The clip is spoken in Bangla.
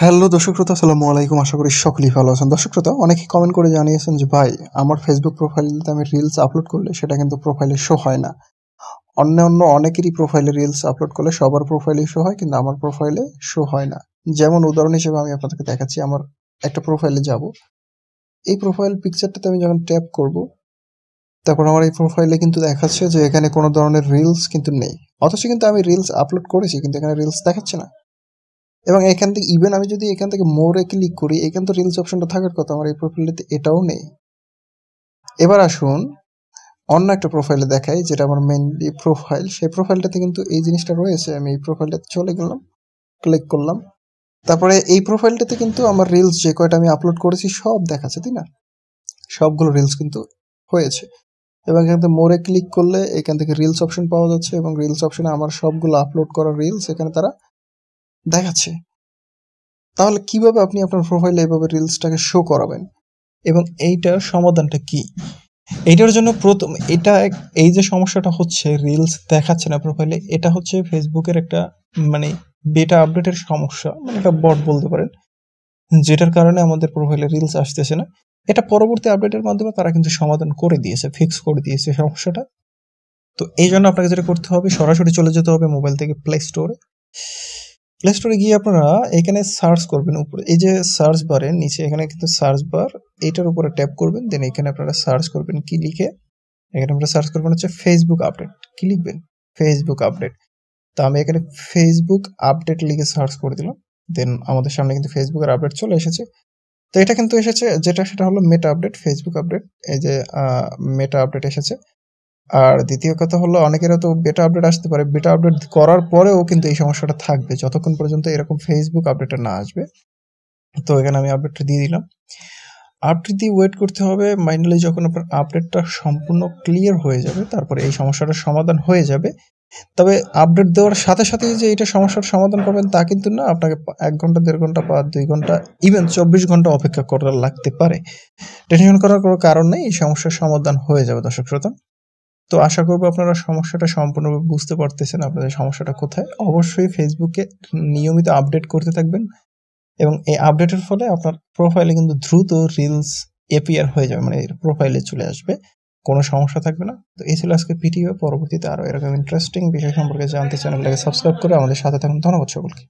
হ্যালো দর্শক শ্রোতা আসসালামু আলাইকুম আশা করি সকলেই ভালো আছেন দর্শক শ্রোতা অনেকে কমেন্ট করে জানিয়েছেন যে ভাই আমার ফেসবুক প্রোফাইলতে আমি রিলস আপলোড করলে সেটা কিন্তু প্রোফাইলে শো হয় না অন্য অন্য অনেকেরই প্রোফাইলে রিলস আপলোড করলে সবার প্রোফাইলে শো হয় কিন্তু আমার প্রোফাইলে শো হয় না যেমন উদাহরণ হিসেবে আমি আপনাদেরকে দেখাচ্ছি আমার একটা প্রোফাইলে যাব এই প্রোফাইল পিকচারটাতে আমি যখন ট্যাপ করব তারপর আমার এই প্রোফাইলে কিন্তু দেখাচ্ছে যে এখানে কোনো ধরনের রিলস কিন্তু নেই অথচ কিন্তু আমি রিলস আপলোড করেছি কিন্তু এখানে রিলস দেখাচ্ছে না এবং এখান থেকে ইভেন আমি যদি এখান থেকে মোরে ক্লিক করি এখান তো রিলস অপশনটা থাকার কথা আমার এই প্রোফাইলটাতে এটাও নেই এবার আসুন অন্য একটা প্রোফাইলে দেখাই যেটা আমার মেনলি প্রোফাইল সেই প্রোফাইলটাতে কিন্তু এই জিনিসটা রয়েছে আমি এই প্রোফাইলটাতে চলে গেলাম ক্লিক করলাম তারপরে এই প্রোফাইলটাতে কিন্তু আমার রিলস যে কয়টা আমি আপলোড করেছি সব দেখাচ্ছে তাই না সবগুলো রিলস কিন্তু হয়েছে এবং এখান থেকে মোরে ক্লিক করলে এখান থেকে রিলস অপশন পাওয়া যাচ্ছে এবং রিলস অপশনে আমার সবগুলো আপলোড করা রিলস এখানে তারা দেখাচ্ছে তাহলে কিভাবে আপনি আপনার প্রোফাইলে এভাবে রিলসটাকে শো করাবেন এবং এইটার সমাধানটা কি এইটার জন্য প্রথম এটা এই যে সমস্যাটা হচ্ছে রিলস দেখাচ্ছে না প্রোফাইলে এটা হচ্ছে ফেসবুকের একটা মানে বেটা আপডেটের সমস্যা মানে একটা বট বলতে পারেন যেটার কারণে আমাদের প্রোফাইলে রিলস আসতেছে না এটা পরবর্তী আপডেটের মাধ্যমে তারা কিন্তু সমাধান করে দিয়েছে ফিক্স করে দিয়েছে সমস্যাটা তো এই জন্য আপনাকে যেটা করতে হবে সরাসরি চলে যেতে হবে মোবাইল থেকে প্লে স্টোরে প্লে স্টোরে গিয়ে আপনারা এখানে সার্চ করবেন উপরে এই যে সার্চ বারে নিচে এখানে কিন্তু সার্চ বার এইটার উপরে ট্যাপ করবেন দেন এখানে আপনারা সার্চ করবেন কি লিখে এখানে আপনারা সার্চ করবেন হচ্ছে ফেসবুক আপডেট কি লিখবেন ফেসবুক আপডেট তো আমি এখানে ফেসবুক আপডেট লিখে সার্চ করে দিলাম দেন আমাদের সামনে কিন্তু ফেসবুকের আপডেট চলে এসেছে তো এটা কিন্তু এসেছে যেটা সেটা হলো মেটা আপডেট ফেসবুক আপডেট এই যে মেটা আপডেট এসেছে আর দ্বিতীয় কথা হলো অনেকের তো বেটা আপডেট আসতে পারে বেটা আপডেট করার পরেও কিন্তু এই সমস্যাটা থাকবে যতক্ষণ পর্যন্ত এরকম ফেসবুক আপডেটটা না আসবে তো এখানে আমি আপডেটটা দিয়ে দিলাম আপডেট দিয়ে ওয়েট করতে হবে মাইনালি যখন আপনার আপডেটটা সম্পূর্ণ ক্লিয়ার হয়ে যাবে তারপরে এই সমস্যাটার সমাধান হয়ে যাবে তবে আপডেট দেওয়ার সাথে সাথে যে এটা সমস্যার সমাধান পাবেন তা কিন্তু না আপনাকে এক ঘন্টা দেড় ঘন্টা বা দুই ঘন্টা ইভেন চব্বিশ ঘন্টা অপেক্ষা করা লাগতে পারে টেনশন করার কোনো কারণ নেই এই সমস্যার সমাধান হয়ে যাবে দর্শক শ্রোতা তো আশা করবো আপনারা সমস্যাটা সম্পূর্ণভাবে বুঝতে পারতেছেন আপনাদের সমস্যাটা কোথায় অবশ্যই ফেসবুকে নিয়মিত আপডেট করতে থাকবেন এবং এই আপডেটের ফলে আপনার প্রোফাইলে কিন্তু দ্রুত রিলস এপিয়ার হয়ে যাবে মানে প্রোফাইলে চলে আসবে কোনো সমস্যা থাকবে না তো এই ছিল আজকে পিটিভি পরবর্তীতে আরও এরকম ইন্টারেস্টিং বিষয় সম্পর্কে জানতে চ্যানেলটাকে সাবস্ক্রাইব করে আমাদের সাথে থাকুন ধন্যবাদ সকলকে